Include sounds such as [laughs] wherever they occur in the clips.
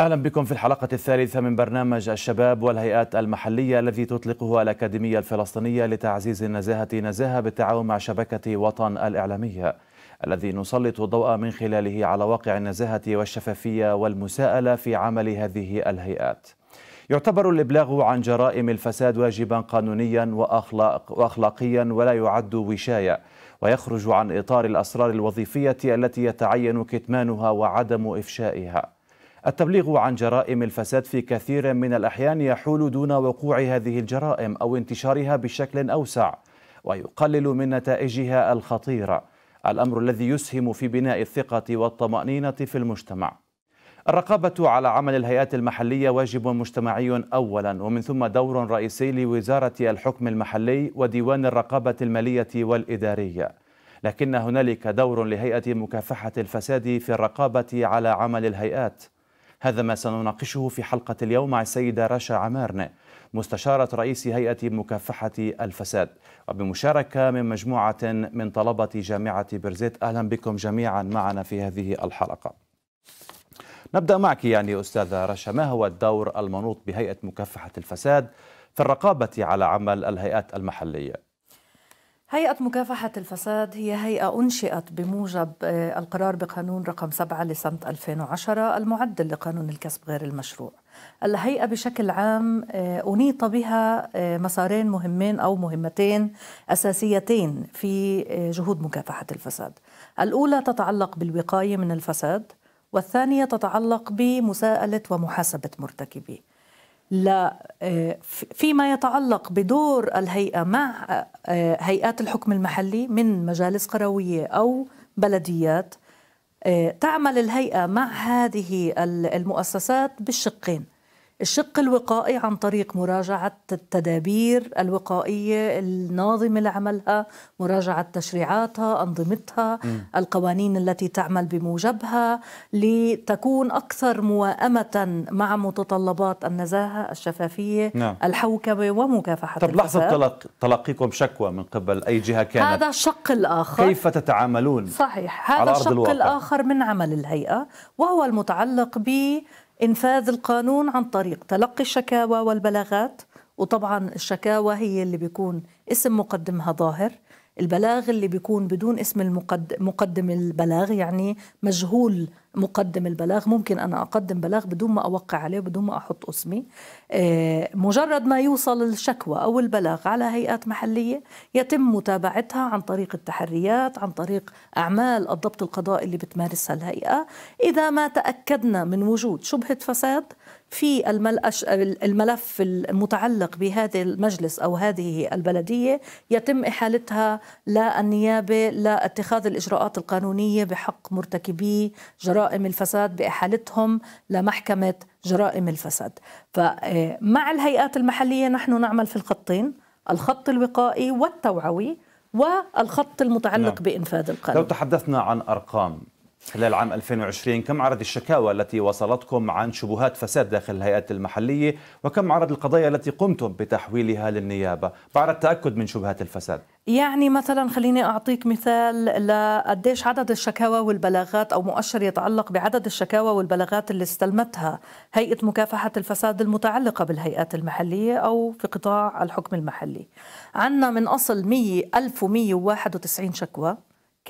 أهلا بكم في الحلقة الثالثة من برنامج الشباب والهيئات المحلية الذي تطلقه الأكاديمية الفلسطينية لتعزيز النزاهة نزاهة بالتعاون مع شبكة وطن الإعلامية الذي نسلط الضوء من خلاله على واقع النزاهة والشفافية والمساءلة في عمل هذه الهيئات يعتبر الإبلاغ عن جرائم الفساد واجبا قانونيا وأخلاق وأخلاقيا ولا يعد وشاية ويخرج عن إطار الأسرار الوظيفية التي يتعين كتمانها وعدم إفشائها التبليغ عن جرائم الفساد في كثير من الأحيان يحول دون وقوع هذه الجرائم أو انتشارها بشكل أوسع ويقلل من نتائجها الخطيرة الأمر الذي يسهم في بناء الثقة والطمأنينة في المجتمع الرقابة على عمل الهيئات المحلية واجب مجتمعي أولا ومن ثم دور رئيسي لوزارة الحكم المحلي وديوان الرقابة المالية والإدارية لكن هنالك دور لهيئة مكافحة الفساد في الرقابة على عمل الهيئات هذا ما سنناقشه في حلقة اليوم مع السيدة رشا عمارن مستشارة رئيس هيئة مكافحة الفساد وبمشاركة من مجموعة من طلبة جامعة برزيت أهلا بكم جميعا معنا في هذه الحلقة نبدأ معك يعني أستاذة رشا ما هو الدور المنوط بهيئة مكافحة الفساد في الرقابة على عمل الهيئات المحلية؟ هيئة مكافحة الفساد هي هيئة أنشئت بموجب آه، القرار بقانون رقم 7 لسنة 2010 المعدل لقانون الكسب غير المشروع. الهيئة بشكل عام آه، أنيط بها آه، مسارين مهمين أو مهمتين أساسيتين في جهود مكافحة الفساد. الأولى تتعلق بالوقاية من الفساد والثانية تتعلق بمساءلة ومحاسبة مرتكبيه. آه، فيما يتعلق بدور الهيئة مع آه، آه، هيئات الحكم المحلي من مجالس قروية أو بلديات تعمل الهيئة مع هذه المؤسسات بالشقين الشق الوقائي عن طريق مراجعة التدابير الوقائية الناظمة لعملها مراجعة تشريعاتها أنظمتها م. القوانين التي تعمل بموجبها لتكون أكثر موائمة مع متطلبات النزاهة الشفافية نعم. الحوكمة ومكافحة طب لحظة تلق... تلقيكم شكوى من قبل أي جهة كانت هذا الشق الآخر كيف تتعاملون صحيح هذا الشق الآخر من عمل الهيئة وهو المتعلق ب انفاذ القانون عن طريق تلقي الشكاوى والبلاغات وطبعا الشكاوى هي اللي بيكون اسم مقدمها ظاهر البلاغ اللي بيكون بدون اسم المقدم مقدم البلاغ يعني مجهول مقدم البلاغ ممكن أنا أقدم بلاغ بدون ما أوقع عليه بدون ما أحط اسمي آه، مجرد ما يوصل الشكوى أو البلاغ على هيئات محلية يتم متابعتها عن طريق التحريات عن طريق أعمال الضبط القضائي اللي بتمارسها الهيئة إذا ما تأكدنا من وجود شبهة فساد في الملف المتعلق بهذا المجلس أو هذه البلدية يتم إحالتها للنيابة لاتخاذ الإجراءات القانونية بحق مرتكبي جرائم الفساد بإحالتهم لمحكمة جرائم الفساد فمع آه، الهيئات المحلية نحن نعمل في الخطين الخط الوقائي والتوعوي والخط المتعلق نعم. بإنفاذ القانون لو تحدثنا عن أرقام خلال عام 2020 كم عدد الشكاوى التي وصلتكم عن شبهات فساد داخل الهيئات المحلية وكم عدد القضايا التي قمتم بتحويلها للنيابة بعد التأكد من شبهات الفساد يعني مثلا خليني أعطيك مثال لقديش عدد الشكاوى والبلاغات أو مؤشر يتعلق بعدد الشكاوى والبلاغات اللي استلمتها هيئة مكافحة الفساد المتعلقة بالهيئات المحلية أو في قطاع الحكم المحلي عنا من أصل 100 1191 شكوى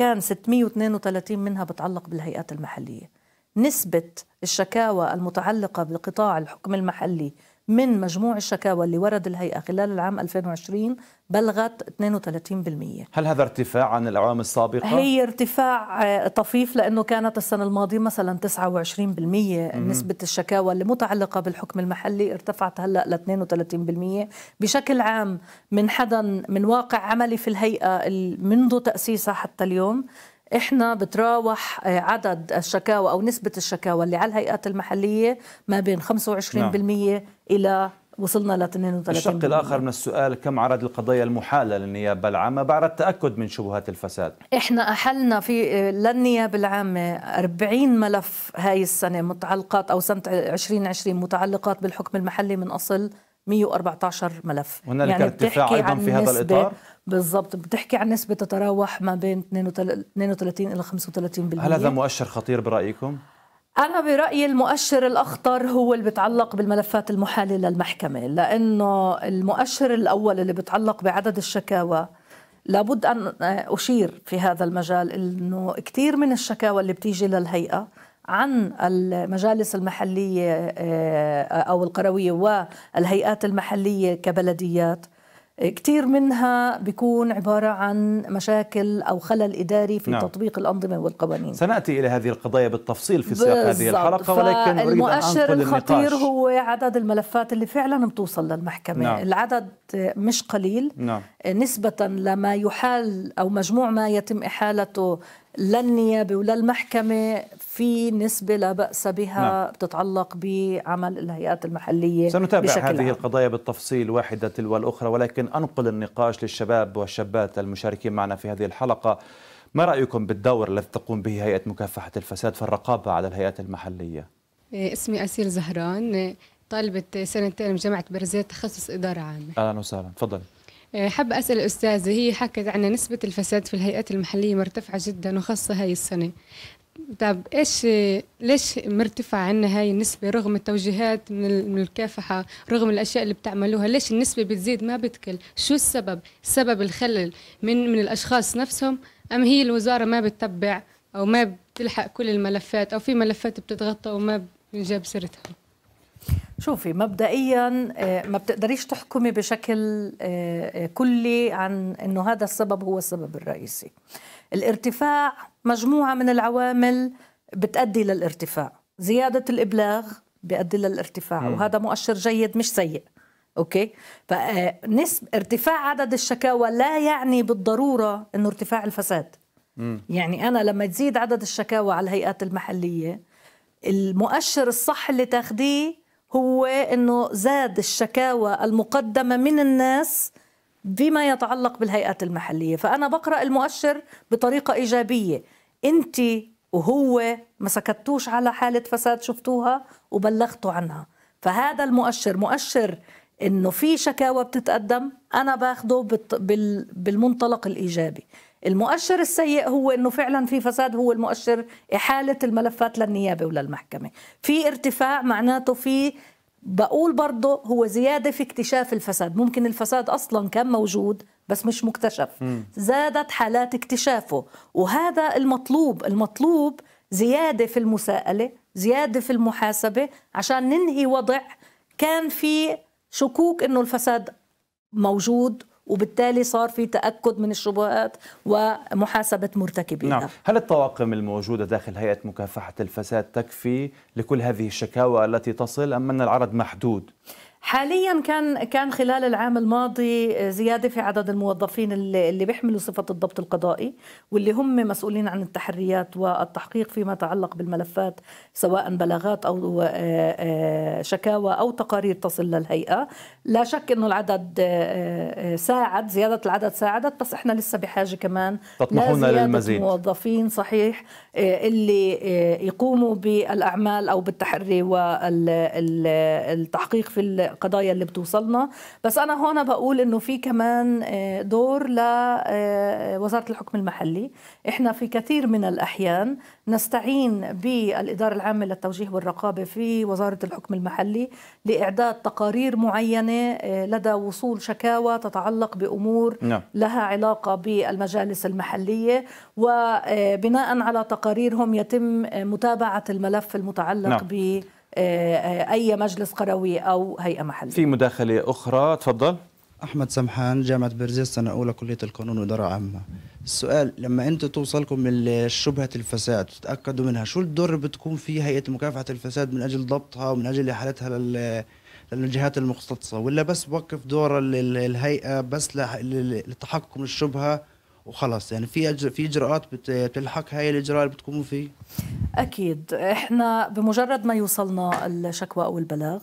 كان 632 منها بتعلق بالهيئات المحلية نسبة الشكاوى المتعلقة بقطاع الحكم المحلي من مجموع الشكاوى اللي ورد الهيئة خلال العام 2020 بلغت 32% هل هذا ارتفاع عن الأعوام السابقة؟ هي ارتفاع آه، طفيف لأنه كانت السنة الماضية مثلا 29% نسبة الشكاوى اللي متعلقة بالحكم المحلي ارتفعت هلأ ل 32% بشكل عام من حدا من واقع عملي في الهيئة منذ تأسيسها حتى اليوم احنا بتراوح آه، عدد الشكاوى او نسبه الشكاوى اللي على الهيئات المحليه ما بين 25% نعم. الى وصلنا ل 32 الشق الاخر من السؤال كم عدد القضايا المحاله للنيابه العامه بعد التاكد من شبهات الفساد؟ احنا احلنا في آه، للنيابه العامه 40 ملف هاي السنه متعلقات او سنه 2020 متعلقات بالحكم المحلي من اصل 114 ملف هنالك يعني ارتفاع ايضا في هذا الاطار بالضبط بتحكي عن نسبه تتراوح ما بين 32 الى 35% هل هذا مؤشر خطير برايكم؟ أنا برأيي المؤشر الأخطر هو اللي بتعلق بالملفات المحالة للمحكمة لأنه المؤشر الأول اللي بتعلق بعدد الشكاوى لابد أن أشير في هذا المجال أنه كثير من الشكاوى اللي بتيجي للهيئة عن المجالس المحلية آه، أو القروية والهيئات المحلية كبلديات كثير منها بيكون عبارة عن مشاكل أو خلل إداري في نعم. تطبيق الأنظمة والقوانين سنأتي إلى هذه القضايا بالتفصيل في سياق هذه الحلقة ولكن المؤشر الخطير النقاش. هو عدد الملفات اللي فعلا بتوصل للمحكمة نعم. العدد مش قليل نعم. نسبة لما يحال أو مجموع ما يتم إحالته للنيابة وللمحكمة ولا المحكمة في نسبة لا بأس بها نعم. بتتعلق بعمل الهيئات المحلية سنتابع بشكل هذه عام. القضايا بالتفصيل واحدة تلو الأخرى ولكن أنقل النقاش للشباب والشابات المشاركين معنا في هذه الحلقة ما رأيكم بالدور الذي تقوم به هيئة مكافحة الفساد في الرقابة على الهيئات المحلية؟ إيه، اسمي أسير زهران طالبة سنة من جامعة برزيت تخصص إدارة عامة أهلا وسهلا تفضلي آه، حابة أسأل الأستاذة هي حكت عن نسبة الفساد في الهيئات المحلية مرتفعة جدا وخاصة هاي السنة طب ايش ليش مرتفعة عنا هاي النسبة رغم التوجيهات من الكافحة رغم الأشياء اللي بتعملوها ليش النسبة بتزيد ما بتكل شو السبب سبب الخلل من من الأشخاص نفسهم أم هي الوزارة ما بتتبع أو ما بتلحق كل الملفات أو في ملفات بتتغطى وما بنجاب سيرتها شوفي مبدئيا آه، ما بتقدريش تحكمي بشكل آه، آه، كلي عن انه هذا السبب هو السبب الرئيسي الارتفاع مجموعه من العوامل بتؤدي للارتفاع زياده الابلاغ بيؤدي للارتفاع وهذا مؤشر جيد مش سيء اوكي فنسب ارتفاع عدد الشكاوى لا يعني بالضروره انه ارتفاع الفساد م. يعني انا لما تزيد عدد الشكاوى على الهيئات المحليه المؤشر الصح اللي تاخديه هو انه زاد الشكاوى المقدمه من الناس بما يتعلق بالهيئات المحليه فانا بقرا المؤشر بطريقه ايجابيه انت وهو ما سكتوش على حاله فساد شفتوها وبلغتوا عنها فهذا المؤشر مؤشر انه في شكاوى بتتقدم انا باخده بالمنطلق الايجابي المؤشر السيء هو انه فعلا في فساد هو المؤشر احاله الملفات للنيابه وللمحكمه في ارتفاع معناته في بقول برضه هو زياده في اكتشاف الفساد ممكن الفساد اصلا كان موجود بس مش مكتشف زادت حالات اكتشافه وهذا المطلوب المطلوب زياده في المساءله زياده في المحاسبه عشان ننهي وضع كان في شكوك انه الفساد موجود وبالتالي صار في تأكد من الشبهات ومحاسبة مرتكبيها نعم. هل الطواقم الموجودة داخل هيئة مكافحة الفساد تكفي لكل هذه الشكاوى التي تصل أم أن العدد محدود؟ حاليا كان كان خلال العام الماضي زياده في عدد الموظفين اللي بيحملوا صفه الضبط القضائي واللي هم مسؤولين عن التحريات والتحقيق فيما يتعلق بالملفات سواء بلاغات او آه، آه، شكاوى او تقارير تصل للهيئه لا شك انه العدد آه، آه، ساعد زياده العدد ساعدت بس احنا لسه بحاجه كمان تطمحون للمزيد موظفين صحيح آه، اللي يقوموا بالاعمال او بالتحري والتحقيق في القضايا اللي بتوصلنا بس انا هون بقول انه في كمان دور لوزاره الحكم المحلي احنا في كثير من الاحيان نستعين بالاداره العامه للتوجيه والرقابه في وزاره الحكم المحلي لاعداد تقارير معينه معينه آه، لدى وصول شكاوى تتعلق بامور نعم. لها علاقه بالمجالس المحليه وبناء آه، على تقاريرهم يتم آه، متابعه الملف المتعلق نعم. ب اي مجلس قروي او هيئه محليه في مداخله اخرى تفضل احمد سمحان جامعه برزيس سنه اولى كليه القانون واداره عامه السؤال لما انت توصلكم شبهه الفساد تتاكدوا منها شو الدور بتكون فيه هيئه مكافحه الفساد من اجل ضبطها ومن اجل احالتها لل للجهات المختصه ولا بس بوقف دور الهيئه بس للتحقق من الشبهه وخلص يعني في في اجراءات بتلحق هاي الاجراء اللي بتقوموا فيه اكيد احنا بمجرد ما يوصلنا الشكوى او البلاغ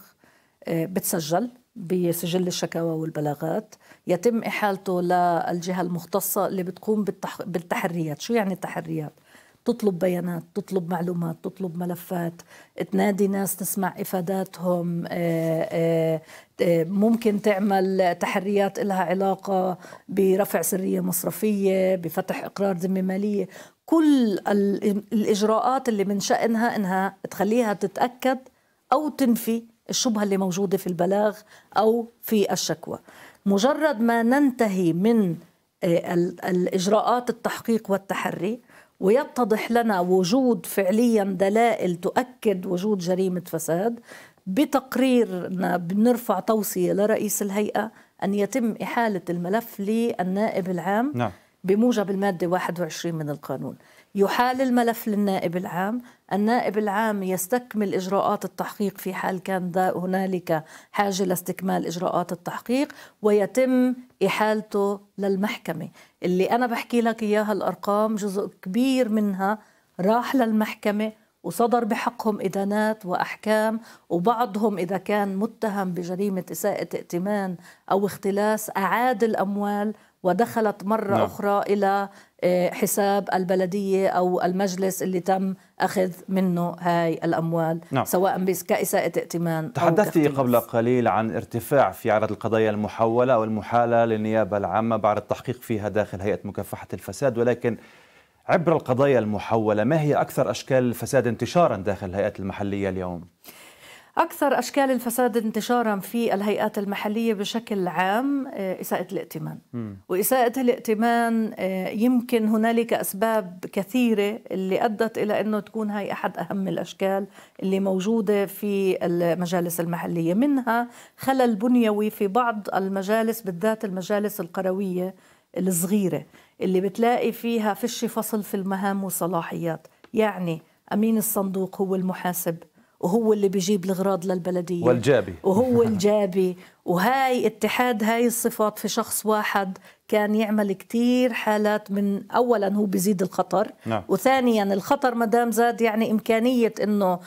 آه، بتسجل بسجل الشكاوى والبلاغات يتم احالته للجهه المختصه اللي بتقوم بالتحريات شو يعني التحريات تطلب بيانات تطلب معلومات تطلب ملفات تنادي ناس تسمع إفاداتهم آه، آه، آه، ممكن تعمل تحريات لها علاقة برفع سرية مصرفية بفتح إقرار ذمة مالية كل الإجراءات اللي من شأنها إنها تخليها تتأكد أو تنفي الشبهة اللي موجودة في البلاغ أو في الشكوى مجرد ما ننتهي من الإجراءات التحقيق والتحري ويتضح لنا وجود فعليا دلائل تؤكد وجود جريمه فساد بتقريرنا بنرفع توصيه لرئيس الهيئه ان يتم احاله الملف للنائب العام نعم. بموجب الماده 21 من القانون يحال الملف للنائب العام النائب العام يستكمل اجراءات التحقيق في حال كان هنالك حاجه لاستكمال اجراءات التحقيق ويتم احالته للمحكمه اللي انا بحكي لك اياها الارقام جزء كبير منها راح للمحكمه وصدر بحقهم إدانات وأحكام وبعضهم إذا كان متهم بجريمة إساءة ائتمان أو اختلاس أعاد الأموال ودخلت مرة نعم. أخرى إلى آه، حساب البلدية أو المجلس اللي تم أخذ منه هاي الأموال نعم. سواء كإساءة ائتمان تحدثتي قبل قليل عن ارتفاع في عدد القضايا المحولة أو المحالة للنيابة العامة بعد التحقيق فيها داخل هيئة مكافحة الفساد ولكن عبر القضايا المحولة ما هي أكثر أشكال الفساد انتشارا داخل الهيئات المحلية اليوم؟ أكثر أشكال الفساد انتشارا في الهيئات المحلية بشكل عام آه، إساءة الائتمان م. وإساءة الائتمان آه، يمكن هنالك أسباب كثيرة اللي أدت إلى أنه تكون هاي أحد أهم الأشكال اللي موجودة في المجالس المحلية منها خلل بنيوي في بعض المجالس بالذات المجالس القروية الصغيرة اللي بتلاقي فيها فش فصل في المهام والصلاحيات يعني أمين الصندوق هو المحاسب وهو اللي بيجيب الغراض للبلدية والجابي وهو [laughs] الجابي وهاي اتحاد هاي الصفات في شخص واحد كان يعمل كتير حالات من أولا هو بيزيد الخطر نعم. وثانيا الخطر مدام زاد يعني إمكانية أنه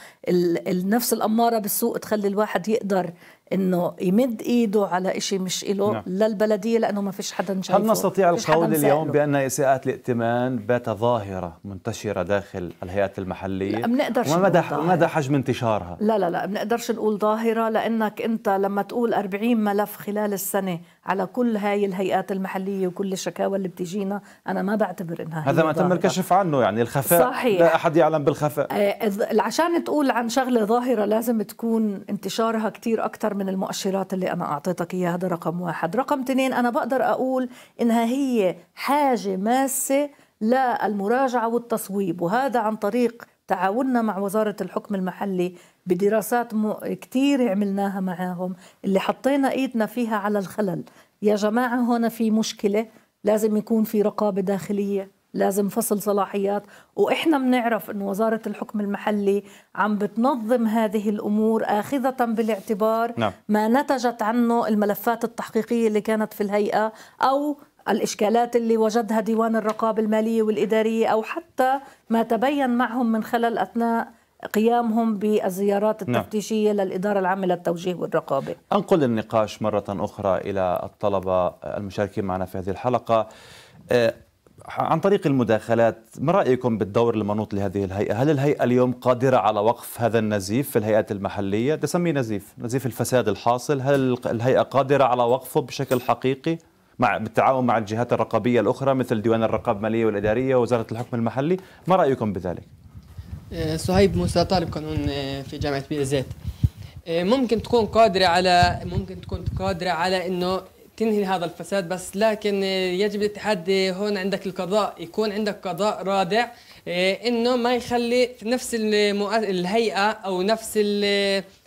نفس الأمارة بالسوق تخلي الواحد يقدر انه يمد ايده على إشي مش له نعم. للبلديه لانه ما فيش حدا شايفه هل نستطيع القول اليوم بان اساءات الائتمان بات ظاهره منتشره داخل الهيئات المحليه لا بنقدرش وما مدى مدى حجم انتشارها لا لا لا بنقدرش نقول ظاهره لانك انت لما تقول 40 ملف خلال السنه على كل هاي الهيئات المحليه وكل الشكاوى اللي بتجينا انا ما بعتبر انها هذا ما تم الكشف عنه يعني الخفاء صحيح. لا احد يعلم بالخفاء آه عشان تقول عن شغله ظاهره لازم تكون انتشارها كتير اكثر من المؤشرات اللي انا اعطيتك اياها هذا رقم واحد رقم اثنين انا بقدر اقول انها هي حاجه ماسه للمراجعه والتصويب وهذا عن طريق تعاوننا مع وزارة الحكم المحلي بدراسات م... كتير عملناها معاهم اللي حطينا ايدنا فيها على الخلل يا جماعة هنا في مشكلة لازم يكون في رقابة داخلية لازم فصل صلاحيات واحنا بنعرف ان وزاره الحكم المحلي عم بتنظم هذه الامور اخذه بالاعتبار نعم. ما نتجت عنه الملفات التحقيقيه اللي كانت في الهيئه او الإشكالات اللي وجدها ديوان الرقابة المالية والإدارية أو حتى ما تبين معهم من خلل أثناء قيامهم بالزيارات نعم. التفتيشية نعم. للإدارة العامة للتوجيه والرقابة أنقل النقاش مرة أخرى إلى الطلبة المشاركين معنا في هذه الحلقة آه، عن طريق المداخلات ما رأيكم بالدور المنوط لهذه الهيئة هل الهيئة اليوم قادرة على وقف هذا النزيف في الهيئات المحلية تسميه نزيف نزيف الفساد الحاصل هل الهيئة قادرة على وقفه بشكل حقيقي مع بالتعاون مع الجهات الرقابيه الاخرى مثل ديوان الرقابه الماليه والاداريه ووزاره الحكم المحلي ما رايكم بذلك أه، صهيب موسى طالب قانون أه، في جامعه بير أه، ممكن تكون قادره على ممكن تكون قادره على انه تنهي هذا الفساد بس لكن يجب الاتحاد هون عندك القضاء يكون عندك قضاء رادع انه ما يخلي نفس الهيئه او نفس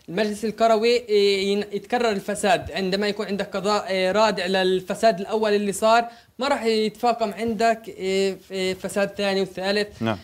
المجلس الكروي إيه، يتكرر الفساد عندما يكون عندك قضاء إيه، رادع للفساد الأول اللي صار ما راح يتفاقم عندك إيه، فساد ثاني وثالث نعم.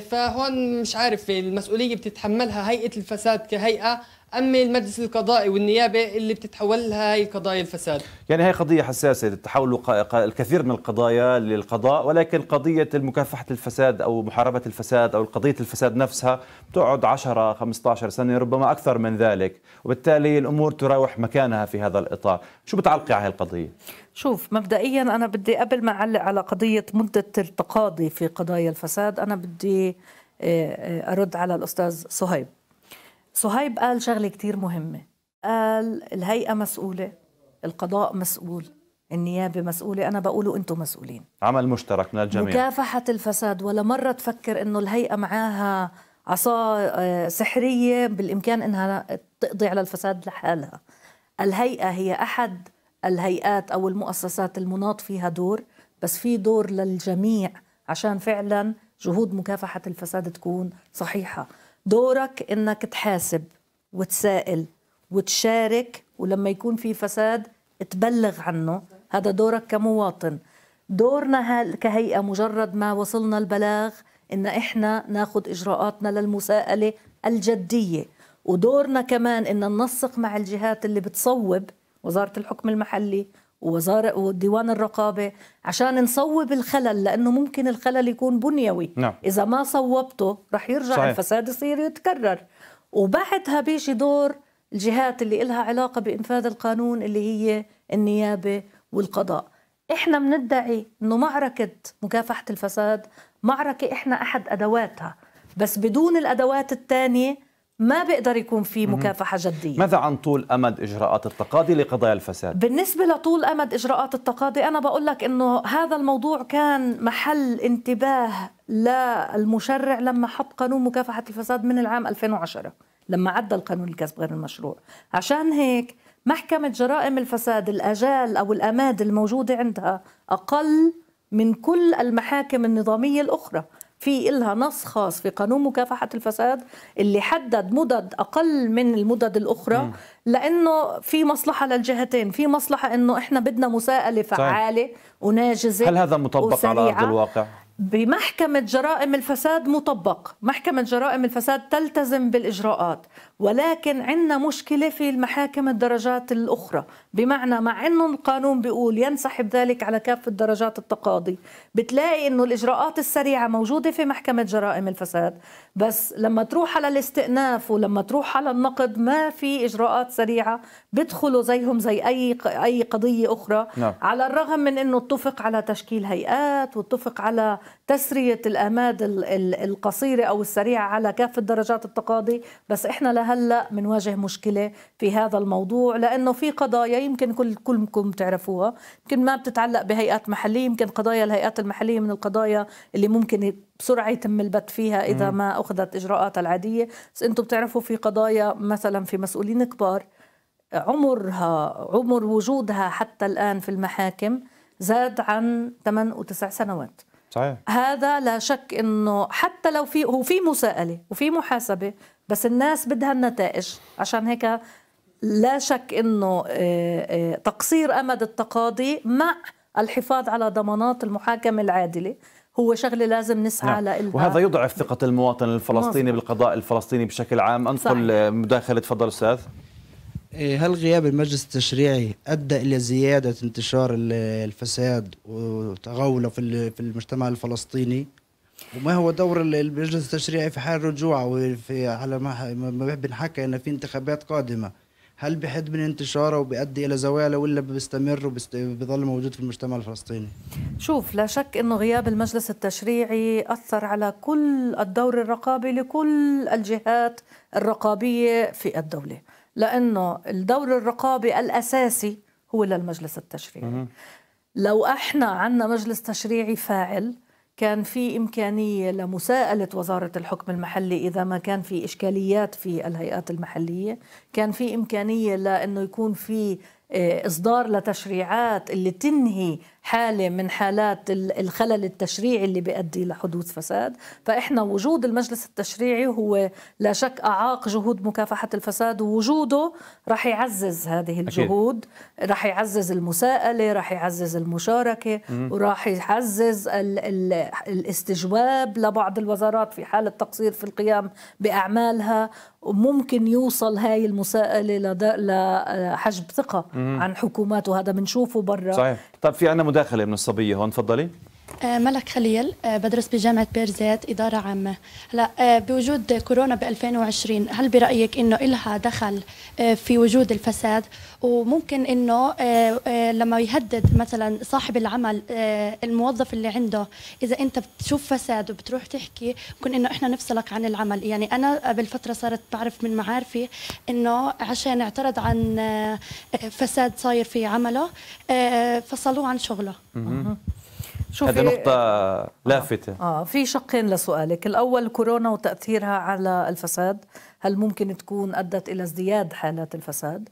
فهون مش عارف المسؤولية بتتحملها هيئة الفساد كهيئة اما المجلس القضائي والنيابه اللي بتتحول لها هي قضايا الفساد يعني هي قضيه حساسه تتحول الكثير من القضايا للقضاء ولكن قضيه مكافحه الفساد او محاربه الفساد او قضيه الفساد نفسها بتقعد 10 15 سنه ربما اكثر من ذلك وبالتالي الامور تراوح مكانها في هذا الاطار شو بتعلقي على القضيه شوف مبدئيا انا بدي قبل ما اعلق على قضيه مده التقاضي في قضايا الفساد انا بدي آه، آه، ارد على الاستاذ صهيب صهيب قال شغله كتير مهمه قال الهيئه مسؤوله القضاء مسؤول النيابه مسؤوله انا بقوله انتم مسؤولين عمل مشترك من الجميع مكافحه الفساد ولا مره تفكر انه الهيئه معاها عصا آه، سحريه بالامكان انها تقضي على الفساد لحالها الهيئه هي احد الهيئات او المؤسسات المناط فيها دور بس في دور للجميع عشان فعلا جهود مكافحه الفساد تكون صحيحه دورك انك تحاسب وتسائل وتشارك ولما يكون في فساد تبلغ عنه هذا دورك كمواطن دورنا كهيئة مجرد ما وصلنا البلاغ إن إحنا ناخذ إجراءاتنا للمساءلة الجدية ودورنا كمان إن ننسق مع الجهات اللي بتصوب وزارة الحكم المحلي ووزارة وديوان الرقابة عشان نصوب الخلل لأنه ممكن الخلل يكون بنيوي نعم. إذا ما صوبته رح يرجع صحيح. الفساد يصير يتكرر وبعدها بيجي دور الجهات اللي إلها علاقة بإنفاذ القانون اللي هي النيابة والقضاء إحنا بندعي أنه معركة مكافحة الفساد معركة إحنا أحد أدواتها بس بدون الأدوات الثانية ما بيقدر يكون في مكافحه جديه ماذا عن طول امد اجراءات التقاضي لقضايا الفساد بالنسبه لطول امد اجراءات التقاضي انا بقول لك انه هذا الموضوع كان محل انتباه للمشرع لما حط قانون مكافحه الفساد من العام 2010 لما عدل قانون الكسب غير المشروع عشان هيك محكمة جرائم الفساد الأجال أو الأماد الموجودة عندها أقل من كل المحاكم النظامية الأخرى في إلها نص خاص في قانون مكافحة الفساد اللي حدد مدد أقل من المدد الأخرى م. لأنه في مصلحة للجهتين في مصلحة أنه إحنا بدنا مساءلة فعالة وناجزة هل هذا مطبق وسريعة. على أرض الواقع؟ بمحكمة جرائم الفساد مطبق محكمة جرائم الفساد تلتزم بالإجراءات ولكن عندنا مشكله في المحاكم الدرجات الاخرى بمعنى مع انه القانون بيقول ينسحب ذلك على كافه درجات التقاضي بتلاقي انه الاجراءات السريعه موجوده في محكمه جرائم الفساد بس لما تروح على الاستئناف ولما تروح على النقد ما في اجراءات سريعه بيدخلوا زيهم زي اي اي قضيه اخرى نعم. على الرغم من انه اتفق على تشكيل هيئات واتفق على تسريه الاماد القصيره او السريعه على كافه درجات التقاضي بس احنا لها هلا بنواجه مشكله في هذا الموضوع لانه في قضايا يمكن كل كلكم تعرفوها يمكن ما بتتعلق بهيئات محليه يمكن قضايا الهيئات المحليه من القضايا اللي ممكن بسرعه يتم البت فيها اذا ما اخذت اجراءاتها العاديه بس انتم بتعرفوا في قضايا مثلا في مسؤولين كبار عمرها عمر وجودها حتى الان في المحاكم زاد عن 8 و9 سنوات صحيح. هذا لا شك انه حتى لو في هو في مساءله وفي محاسبه بس الناس بدها النتائج عشان هيك لا شك انه آه، آه، تقصير امد التقاضي مع الحفاظ على ضمانات المحاكمه العادله هو شغله لازم نسعى نعم. لها وهذا يضعف ثقه المواطن الفلسطيني بالقضاء الفلسطيني بشكل عام انقل آه، مداخله تفضل استاذ إيه، هل غياب المجلس التشريعي ادى الى زياده انتشار الفساد وتغوله في المجتمع الفلسطيني وما هو دور المجلس التشريعي في حال رجوع وفي على ما بنحكى انه في انتخابات قادمه هل بحد من انتشاره وبيؤدي الى زواله ولا بيستمر وبيظل موجود في المجتمع الفلسطيني؟ شوف لا شك انه غياب المجلس التشريعي اثر على كل الدور الرقابي لكل الجهات الرقابيه في الدوله، لانه الدور الرقابي الاساسي هو للمجلس التشريعي. لو احنا عندنا مجلس تشريعي فاعل كان في إمكانية لمساءلة وزارة الحكم المحلي إذا ما كان في إشكاليات في الهيئات المحلية كان في إمكانية لأنه يكون في آه، اصدار لتشريعات اللي تنهي حاله من حالات الخلل التشريعي اللي بيؤدي لحدوث فساد فاحنا وجود المجلس التشريعي هو لا شك اعاق جهود مكافحه الفساد ووجوده راح يعزز هذه الجهود راح يعزز المساءله راح يعزز المشاركه وراح يعزز ال ال الاستجواب لبعض الوزارات في حاله تقصير في القيام باعمالها ممكن يوصل هاي المساءلة لحجب ثقة عن حكومات وهذا بنشوفه برا صحيح طب في عنا مداخلة من الصبية هون تفضلي آه، ملك خليل آه، بدرس بجامعة بيرزيت إدارة عامة هلا آه، بوجود كورونا ب 2020 هل برأيك إنه إلها دخل في وجود الفساد وممكن إنه لما يهدد مثلا صاحب العمل الموظف اللي عنده إذا أنت بتشوف فساد وبتروح تحكي ممكن إنه إحنا نفصلك عن العمل يعني أنا قبل فترة صارت بعرف من معارفي إنه عشان اعترض عن فساد صاير في عمله فصلوه عن شغله شوفي هذه نقطة لافتة آه،, آه في شقين لسؤالك، الأول كورونا وتأثيرها على الفساد، هل ممكن تكون أدت إلى ازدياد حالات الفساد؟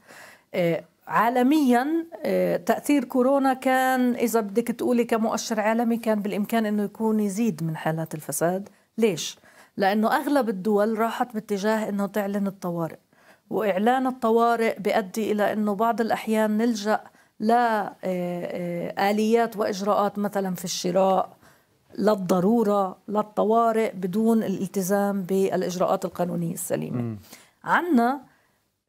آه عالميا آه، تاثير كورونا كان اذا بدك تقولي كمؤشر عالمي كان بالامكان انه يكون يزيد من حالات الفساد ليش لانه اغلب الدول راحت باتجاه انه تعلن الطوارئ واعلان الطوارئ بيؤدي الى انه بعض الاحيان نلجا لآليات آه، آه، وإجراءات مثلا في الشراء للضرورة للطوارئ بدون الالتزام بالإجراءات القانونية السليمة عنا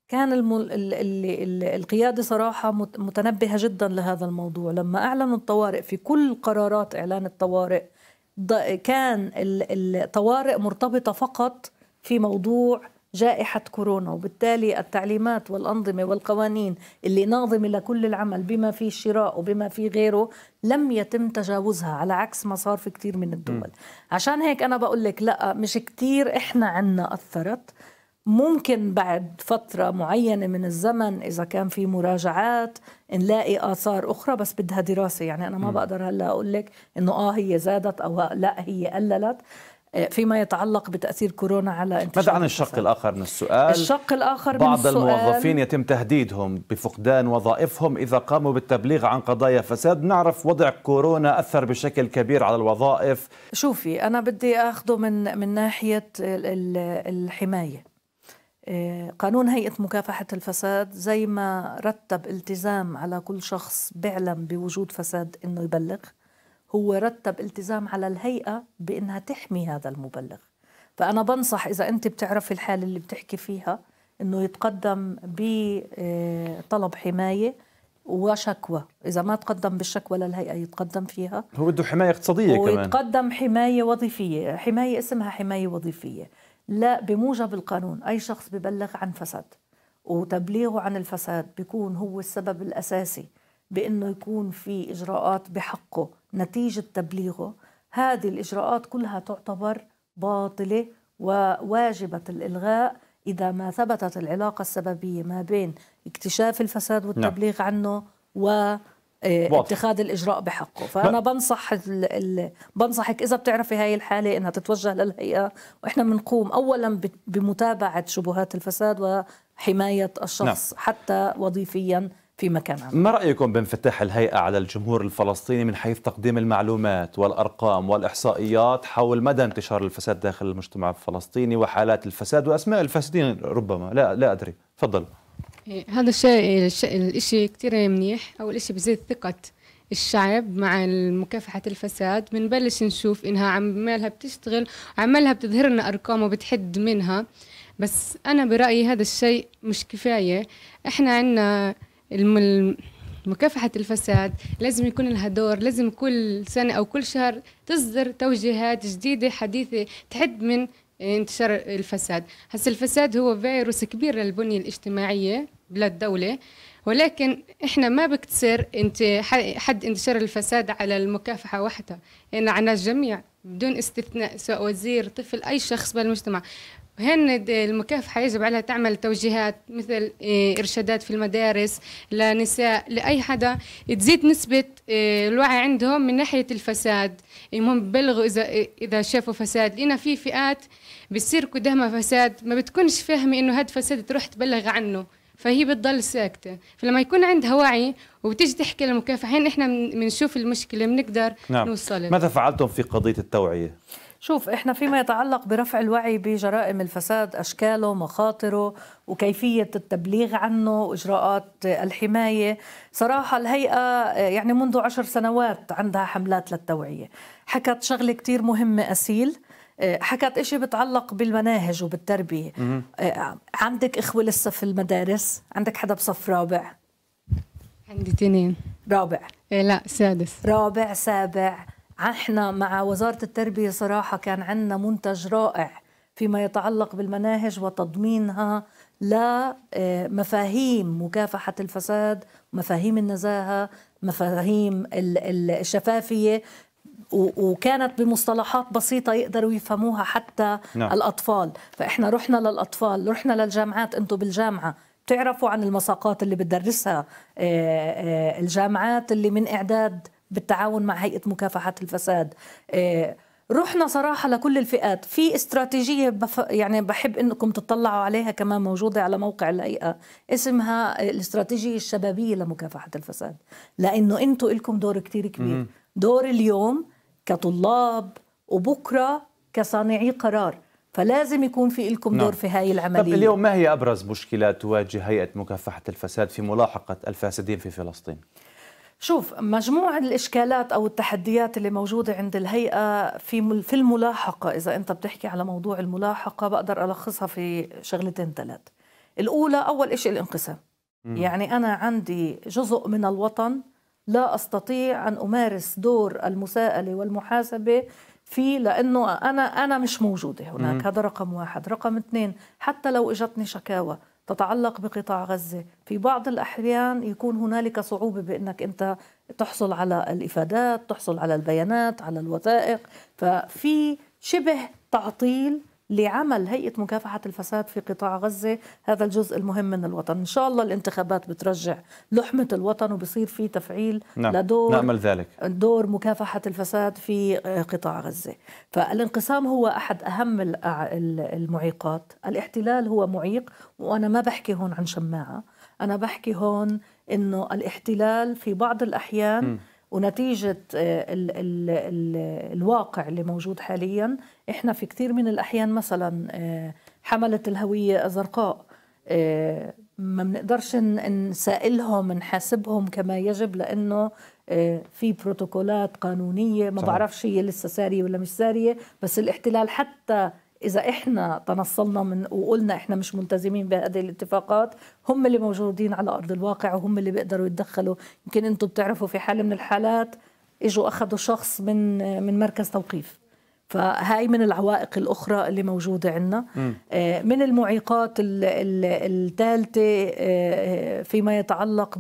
كان ال... ال... القيادة صراحة متنبهة جدا لهذا الموضوع لما أعلنوا الطوارئ في كل قرارات إعلان الطوارئ كان الطوارئ مرتبطة فقط في موضوع جائحة كورونا وبالتالي التعليمات والأنظمة والقوانين اللي ناظمة لكل العمل بما فيه الشراء وبما فيه غيره لم يتم تجاوزها على عكس ما صار في كثير من الدول م. عشان هيك أنا بقول لك لا مش كثير إحنا عنا أثرت ممكن بعد فترة معينة من الزمن إذا كان في مراجعات نلاقي آثار أخرى بس بدها دراسة يعني أنا ما بقدر هلأ أقول لك إنه آه هي زادت أو لا هي قللت آه، فيما يتعلق بتاثير كورونا على انتشار ماذا عن الشق الاخر من السؤال؟ الشق الاخر بعض من السؤال الموظفين يتم تهديدهم بفقدان وظائفهم اذا قاموا بالتبليغ عن قضايا فساد، نعرف وضع كورونا اثر بشكل كبير على الوظائف. شوفي انا بدي اخذه من من ناحيه الحمايه. آه، قانون هيئة مكافحة الفساد زي ما رتب التزام على كل شخص بيعلم بوجود فساد انه يبلغ هو رتب التزام على الهيئة بأنها تحمي هذا المبلغ فأنا بنصح إذا أنت بتعرفي الحالة اللي بتحكي فيها أنه يتقدم بطلب آه، حماية وشكوى إذا ما تقدم بالشكوى للهيئة يتقدم فيها هو بده حماية اقتصادية كمان ويتقدم حماية وظيفية حماية اسمها حماية وظيفية لا بموجب القانون أي شخص ببلغ عن فساد وتبليغه عن الفساد بيكون هو السبب الأساسي بانه يكون في اجراءات بحقه نتيجه تبليغه هذه الاجراءات كلها تعتبر باطله وواجبه الالغاء اذا ما ثبتت العلاقه السببيه ما بين اكتشاف الفساد نعم. والتبليغ نعم. عنه و آه، اتخاذ الاجراء بحقه فانا بنصح ال... ال... بنصحك اذا بتعرفي هاي الحاله انها تتوجه للهيئه واحنا بنقوم اولا بمتابعه شبهات الفساد وحمايه الشخص نعم. حتى وظيفيا في مكان عمل ما رأيكم بانفتاح الهيئة على الجمهور الفلسطيني من حيث تقديم المعلومات والأرقام والإحصائيات حول مدى انتشار الفساد داخل المجتمع الفلسطيني وحالات الفساد وأسماء الفاسدين ربما لا لا أدري تفضل إيه، هذا الشيء الشيء كثير منيح أول شيء بزيد ثقة الشعب مع مكافحة الفساد بنبلش نشوف إنها عمالها بتشتغل عمالها بتظهر لنا أرقام وبتحد منها بس أنا برأيي هذا الشيء مش كفاية إحنا عندنا الم... مكافحة الفساد لازم يكون لها دور لازم كل سنة أو كل شهر تصدر توجيهات جديدة حديثة تحد من انتشار الفساد هسا الفساد هو فيروس كبير للبنية الاجتماعية بلا الدولة ولكن احنا ما بكتسر انت حد انتشار الفساد على المكافحه وحدها يعني على الجميع بدون استثناء سواء وزير طفل اي شخص بالمجتمع هن المكافحة يجب عليها تعمل توجيهات مثل إيه، إرشادات في المدارس لنساء لأي حدا تزيد نسبة إيه، الوعي عندهم من ناحية الفساد المهم إيه، ببلغوا إذا إذا شافوا فساد لأن في فئات بتصير قدامها فساد ما بتكونش فاهمة إنه هاد فساد تروح تبلغ عنه فهي بتضل ساكتة فلما يكون عندها وعي وبتيجي تحكي للمكافحين إحنا بنشوف المشكلة بنقدر نعم. نوصل ماذا فعلتم في قضية التوعية؟ شوف احنا فيما يتعلق برفع الوعي بجرائم الفساد اشكاله مخاطره وكيفيه التبليغ عنه واجراءات الحمايه صراحه الهيئه يعني منذ عشر سنوات عندها حملات للتوعيه حكت شغله كثير مهمه اسيل حكت إشي بتعلق بالمناهج وبالتربية مم. عندك إخوة لسه في المدارس عندك حدا بصف رابع عندي تنين رابع إيه لا سادس رابع سابع احنا مع وزاره التربيه صراحه كان عندنا منتج رائع فيما يتعلق بالمناهج وتضمينها لمفاهيم آه، مكافحه الفساد مفاهيم النزاهه مفاهيم الشفافيه وكانت بمصطلحات بسيطة يقدروا يفهموها حتى نعم. الأطفال فإحنا رحنا للأطفال رحنا للجامعات أنتم بالجامعة بتعرفوا عن المساقات اللي بتدرسها آه، آه، الجامعات اللي من إعداد بالتعاون مع هيئه مكافحه الفساد آه، رحنا صراحه لكل الفئات في استراتيجيه بف... يعني بحب انكم تطلعوا عليها كمان موجوده على موقع الهيئه اسمها الاستراتيجيه الشبابيه لمكافحه الفساد لانه انتم لكم دور كتير كبير دور اليوم كطلاب وبكره كصانعي قرار فلازم يكون في لكم نعم. دور في هاي العملية طب اليوم ما هي أبرز مشكلات تواجه هيئة مكافحة الفساد في ملاحقة الفاسدين في فلسطين؟ شوف مجموعة الإشكالات أو التحديات اللي موجودة عند الهيئة في في الملاحقة إذا أنت بتحكي على موضوع الملاحقة بقدر ألخصها في شغلتين ثلاث الأولى أول شيء الانقسام م. يعني أنا عندي جزء من الوطن لا أستطيع أن أمارس دور المساءلة والمحاسبة فيه لأنه أنا أنا مش موجودة هناك م. هذا رقم واحد رقم اثنين حتى لو إجتني شكاوى تتعلق بقطاع غزة في بعض الأحيان يكون هنالك صعوبة بأنك أنت تحصل على الإفادات تحصل على البيانات على الوثائق ففي شبه تعطيل لعمل هيئة مكافحة الفساد في قطاع غزة هذا الجزء المهم من الوطن إن شاء الله الانتخابات بترجع لحمة الوطن وبصير في تفعيل نعم. لدور نأمل ذلك دور مكافحة الفساد في آه، قطاع غزة فالانقسام هو أحد أهم آه، المعيقات الاحتلال هو معيق وأنا ما بحكي هون عن شماعة أنا بحكي هون أنه الاحتلال في بعض الأحيان م. ونتيجة الـ آه، الـ الـ الواقع اللي موجود حاليا إحنا في كثير من الأحيان مثلا آه، حملة الهوية الزرقاء آه، ما بنقدرش نسائلهم نحاسبهم كما يجب لأنه في بروتوكولات قانونية ما صحيح. بعرفش هي لسه سارية ولا مش سارية بس الاحتلال حتى اذا احنا تنصلنا من وقلنا احنا مش ملتزمين بهذه الاتفاقات هم اللي موجودين على ارض الواقع وهم اللي بيقدروا يتدخلوا يمكن انتم بتعرفوا في حاله من الحالات اجوا اخذوا شخص من من مركز توقيف فهاي من العوائق الأخرى اللي موجودة عندنا آه، من المعيقات الثالثة آه، آه، فيما يتعلق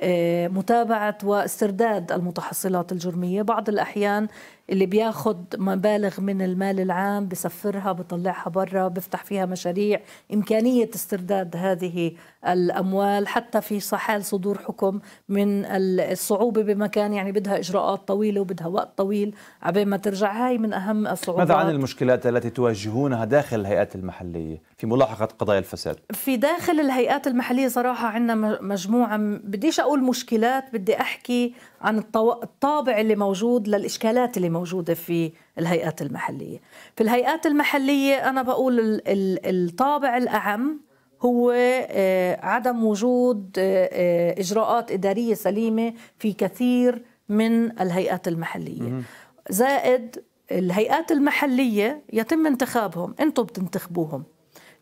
بمتابعة واسترداد المتحصلات الجرمية بعض الأحيان اللي بياخد مبالغ من المال العام بسفرها بطلعها برا بيفتح فيها مشاريع إمكانية استرداد هذه الأموال حتى في حال صدور حكم من الصعوبة بمكان يعني بدها إجراءات طويلة وبدها وقت طويل عبين ما ترجع هاي من أهم الصعوبات ماذا عن المشكلات التي تواجهونها داخل الهيئات المحلية في ملاحقة قضايا الفساد في داخل الهيئات المحلية صراحة عندنا مجموعة بديش أقول مشكلات بدي أحكي عن الطابع اللي موجود للإشكالات اللي موجودة في الهيئات المحلية في الهيئات المحلية أنا بقول الطابع الأعم هو آه، عدم وجود آه، آه، إجراءات إدارية سليمة في كثير من الهيئات المحلية زائد الهيئات المحلية يتم انتخابهم انتم بتنتخبوهم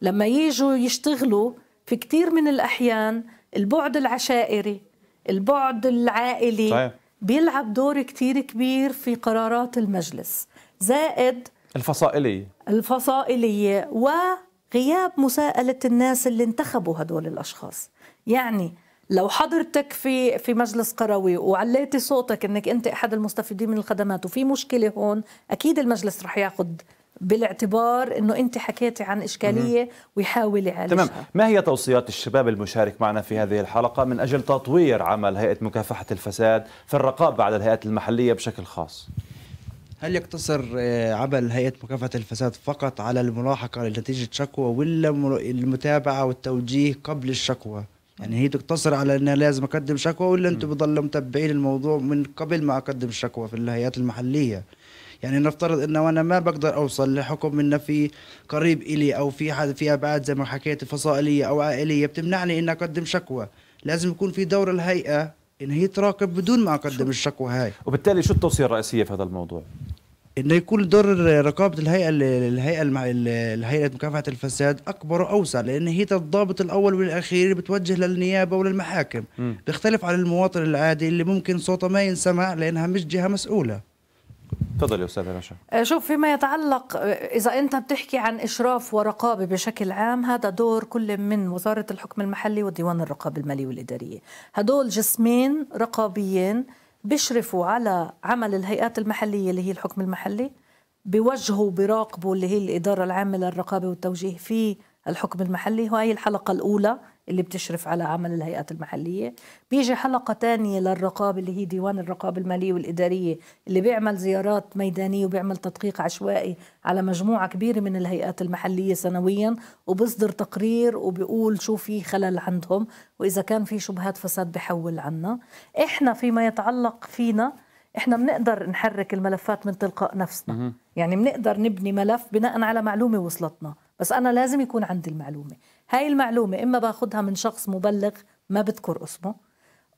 لما يجوا يشتغلوا في كثير من الأحيان البعد العشائري البعد العائلي صحيح. بيلعب دور كتير كبير في قرارات المجلس زائد الفصائلية الفصائلية وغياب مساءلة الناس اللي انتخبوا هدول الأشخاص يعني لو حضرتك في في مجلس قروي وعليتي صوتك انك انت احد المستفيدين من الخدمات وفي مشكله هون اكيد المجلس رح ياخذ بالاعتبار انه انت حكيتي عن اشكاليه ويحاول يعالجها تمام ما هي توصيات الشباب المشارك معنا في هذه الحلقه من اجل تطوير عمل هيئه مكافحه الفساد في الرقابه على الهيئات المحليه بشكل خاص هل يقتصر آه، عمل هيئة مكافحة الفساد فقط على الملاحقة لنتيجة شكوى ولا المتابعة والتوجيه قبل الشكوى؟ يعني هي تقتصر على انها لازم اقدم شكوى ولا انتم بضلوا متبعين الموضوع من قبل ما اقدم الشكوى في الهيئات المحليه يعني نفترض انه انا ما بقدر اوصل لحكم انه في قريب الي او في حد في ابعاد زي ما حكيت فصائليه او عائليه بتمنعني اني اقدم شكوى لازم يكون في دور الهيئه ان هي تراقب بدون ما اقدم الشكوى هاي وبالتالي شو التوصيه الرئيسيه في هذا الموضوع انه يكون دور رقابه الهيئه الهيئه المع... الهيئه مكافحه الفساد اكبر واوسع لان هي الضابط الاول والاخير اللي بتوجه للنيابه وللمحاكم م. بيختلف عن المواطن العادي اللي ممكن صوته ما ينسمع لانها مش جهه مسؤوله تفضل يا استاذه رشا أه، شوف فيما يتعلق أه، اذا انت بتحكي عن اشراف ورقابه بشكل عام هذا دور كل من وزاره الحكم المحلي وديوان الرقابه الماليه والاداريه هدول جسمين رقابيين بيشرفوا على عمل الهيئات المحليه اللي هي الحكم المحلي بوجهه وبراقبه اللي هي الاداره العامه للرقابه والتوجيه في الحكم المحلي وهي الحلقه الاولى اللي بتشرف على عمل الهيئات المحلية بيجي حلقة تانية للرقابة اللي هي ديوان الرقابة المالية والإدارية اللي بيعمل زيارات ميدانية وبيعمل تدقيق عشوائي على مجموعة كبيرة من الهيئات المحلية سنويا وبصدر تقرير وبيقول شو في خلل عندهم وإذا كان في شبهات فساد بحول عنا إحنا فيما يتعلق فينا احنا بنقدر نحرك الملفات من تلقاء نفسنا يعني بنقدر نبني ملف بناء على معلومه وصلتنا بس انا لازم يكون عندي المعلومه هاي المعلومة إما باخدها من شخص مبلغ ما بذكر اسمه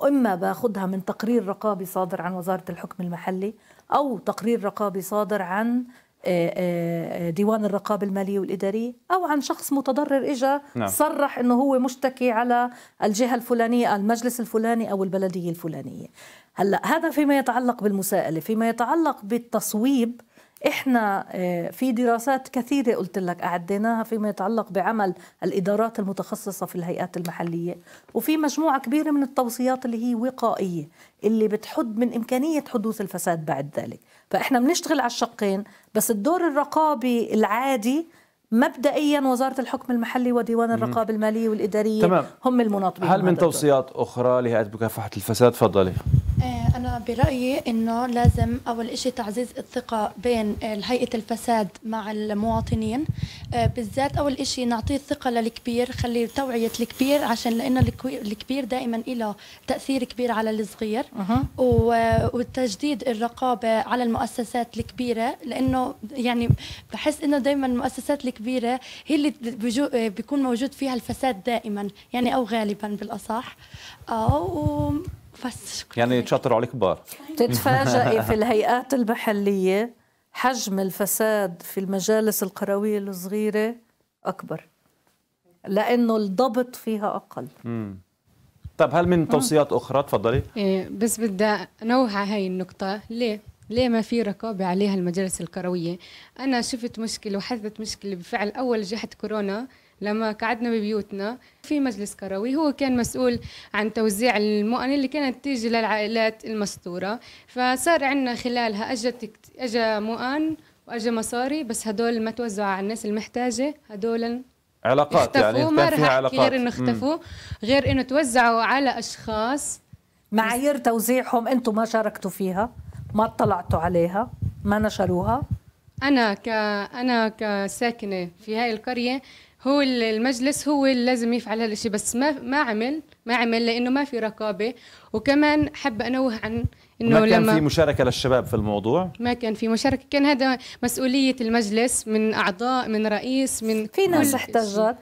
إما باخدها من تقرير رقابي صادر عن وزارة الحكم المحلي أو تقرير رقابي صادر عن آه، آه، ديوان الرقابة المالية والإدارية أو عن شخص متضرر إجا نعم. صرح أنه هو مشتكي على الجهة الفلانية المجلس الفلاني أو البلدية الفلانية هلأ هذا فيما يتعلق بالمساءلة فيما يتعلق بالتصويب احنا آه، في دراسات كثيره قلت لك اعديناها فيما يتعلق بعمل الادارات المتخصصه في الهيئات المحليه وفي مجموعه كبيره من التوصيات اللي هي وقائيه اللي بتحد من امكانيه حدوث الفساد بعد ذلك فاحنا بنشتغل على الشقين بس الدور الرقابي العادي مبدئيا وزاره الحكم المحلي وديوان الرقابه الماليه والاداريه تمام. هم المناطبين هل من توصيات اخرى لهيئه مكافحه الفساد تفضلي آه، أنا برأيي إنه لازم أول إشي تعزيز الثقة بين آه، هيئة الفساد مع المواطنين آه، بالذات أول إشي نعطيه الثقة للكبير خلي توعية الكبير عشان لأنه الكبير دائما له تأثير كبير على الصغير أه. وتجديد الرقابة على المؤسسات الكبيرة لأنه يعني بحس إنه دائما المؤسسات الكبيرة هي اللي بيكون موجود فيها الفساد دائما يعني أو غالبا بالأصح أو بس يعني تشاطروا عليك كبار بتتفاجئي [laughs] في الهيئات المحلية حجم الفساد في المجالس القروية الصغيرة أكبر لأنه الضبط فيها أقل مم. طب هل من توصيات أخرى تفضلي؟ إيه بس بدي أنوه على هاي النقطة ليه؟ ليه ما في رقابة عليها المجالس القروية أنا شفت مشكلة وحدثت مشكلة بفعل أول جهة كورونا لما قعدنا ببيوتنا في مجلس كروي هو كان مسؤول عن توزيع المؤن اللي كانت تيجي للعائلات المستوره فصار عندنا خلالها اجت اجى مؤن واجى مصاري بس هدول ما توزعوا على الناس المحتاجه هدول علاقات يعني اختفوا يعني ما رح علاقات. غير انه اختفوا غير انه توزعوا على اشخاص معايير توزيعهم انتم ما شاركتوا فيها ما اطلعتوا عليها ما نشروها انا ك انا كساكنه في هاي القريه هو المجلس هو اللي لازم يفعل هذا الشيء بس ما ما عمل ما عمل لانه ما في رقابه وكمان حابه انوه عن انه ما كان لما في مشاركه للشباب في الموضوع ما كان في مشاركه كان هذا مسؤوليه المجلس من اعضاء من رئيس من في ناس احتجت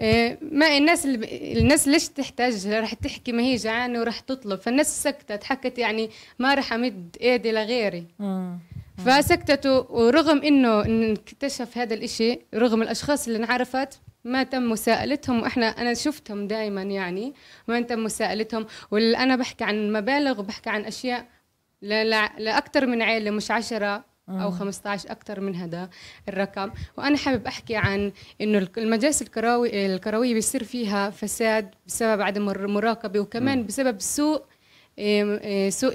آه، ما الناس اللي الناس ليش تحتاج رح تحكي ما هي جعانه ورح تطلب فالناس سكتت حكت يعني ما راح امد ايدي لغيري مم. فسكتته ورغم انه اكتشف هذا الاشي رغم الاشخاص اللي انعرفت ما تم مساءلتهم واحنا انا شفتهم دائما يعني ما تم مساءلتهم واللي انا بحكي عن مبالغ وبحكي عن اشياء لاكثر من عيله مش عشرة او 15 اكثر من هذا الرقم وانا حابب احكي عن انه المجالس الكراوي الكرويه بيصير فيها فساد بسبب عدم المراقبه وكمان بسبب سوء إيه، إيه، سوء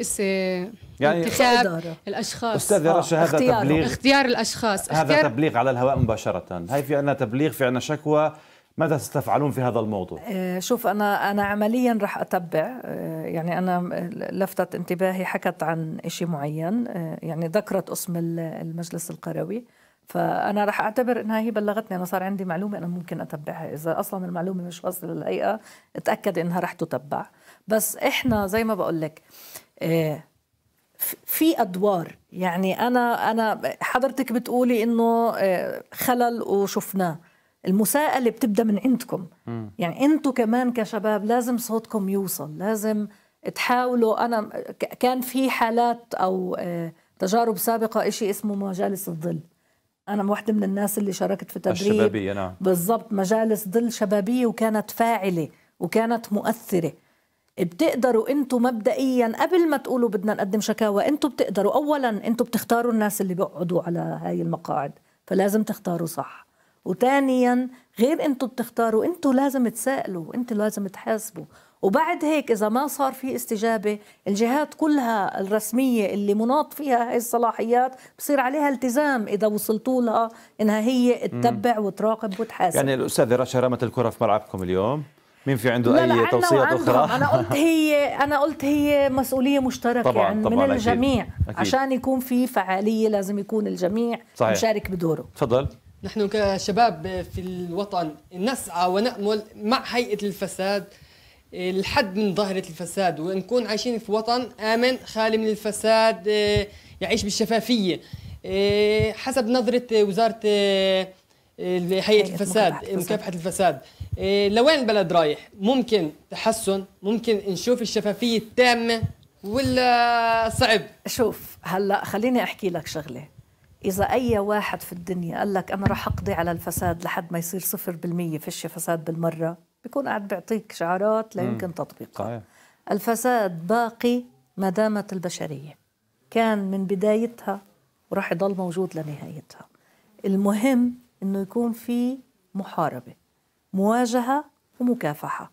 يعني انتخاب الاشخاص استاذ رشا هذا اختيار. تبليغ اختيار الاشخاص هذا اختيار تبليغ على الهواء مباشره هاي في عنا تبليغ في عنا شكوى ماذا ستفعلون في هذا الموضوع؟ إيه، شوف انا انا عمليا راح اتبع يعني انا لفتت انتباهي حكت عن شيء معين يعني ذكرت اسم المجلس القروي فانا راح اعتبر انها هي بلغتني انا صار عندي معلومه انا ممكن اتبعها اذا اصلا المعلومه مش واصله للهيئه اتاكد انها راح تتبع بس احنا زي ما بقول لك آه، في ادوار يعني انا انا حضرتك بتقولي انه آه، خلل وشفناه المساءله بتبدا من عندكم يعني انتم كمان كشباب لازم صوتكم يوصل لازم تحاولوا انا كان في حالات او آه، تجارب سابقه شيء اسمه مجالس الظل انا واحده من الناس اللي شاركت في تدريب الشبابيه نعم بالضبط مجالس ظل شبابيه وكانت فاعله وكانت مؤثره بتقدروا انتم مبدئيا قبل ما تقولوا بدنا نقدم شكاوى انتم بتقدروا اولا انتم بتختاروا الناس اللي بيقعدوا على هاي المقاعد فلازم تختاروا صح وثانيا غير انتم بتختاروا انتم لازم تسائلوا انتم لازم تحاسبوا وبعد هيك اذا ما صار في استجابه الجهات كلها الرسميه اللي مناط فيها هاي الصلاحيات بصير عليها التزام اذا وصلتوا لها انها هي تتبع وتراقب وتحاسب يعني الاستاذه رشا رمت الكره في ملعبكم اليوم مين في عنده اي توصيات اخرى انا قلت هي انا قلت هي مسؤوليه مشتركه طبعاً يعني طبعاً من الجميع أكيد. عشان يكون في فعاليه لازم يكون الجميع صحيح. مشارك بدوره تفضل نحن كشباب في الوطن نسعى ونأمل مع هيئه الفساد الحد من ظاهرة الفساد ونكون عايشين في وطن آمن خالي من الفساد آه، يعيش بالشفافية آه، حسب نظرة وزارة آه، هيئة الفساد مكافحة الفساد إيه، لوين البلد رايح ممكن تحسن ممكن نشوف الشفافيه التامه ولا صعب شوف هلا خليني احكي لك شغله إذا أي واحد في الدنيا قال لك أنا رح أقضي على الفساد لحد ما يصير صفر بالمية فيش فساد بالمرة بيكون قاعد بيعطيك شعارات لا يمكن تطبيقها صحيح. الفساد باقي ما دامت البشرية كان من بدايتها ورح يضل موجود لنهايتها المهم أنه يكون في محاربة مواجهه ومكافحه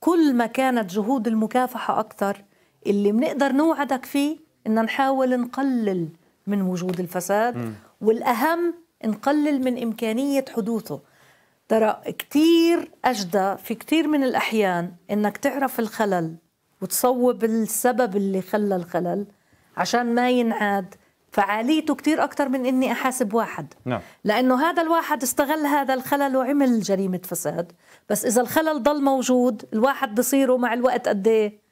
كل ما كانت جهود المكافحه اكثر اللي بنقدر نوعدك فيه ان نحاول نقلل من وجود الفساد م. والاهم نقلل من امكانيه حدوثه ترى كتير اجدى في كتير من الاحيان انك تعرف الخلل وتصوب السبب اللي خلى الخلل عشان ما ينعاد فعاليته كتير أكتر من إني أحاسب واحد نعم. لأنه هذا الواحد استغل هذا الخلل وعمل جريمة فساد بس إذا الخلل ضل موجود الواحد بصيره مع الوقت قد إيه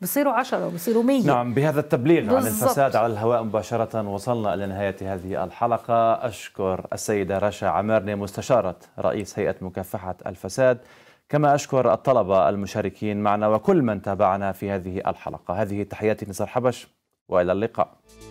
بصيروا عشرة وبصيروا مية نعم بهذا التبليغ بالزبط. عن الفساد على الهواء مباشرة وصلنا إلى نهاية هذه الحلقة أشكر السيدة رشا عمرني مستشارة رئيس هيئة مكافحة الفساد كما أشكر الطلبة المشاركين معنا وكل من تابعنا في هذه الحلقة هذه تحياتي نزار حبش وإلى اللقاء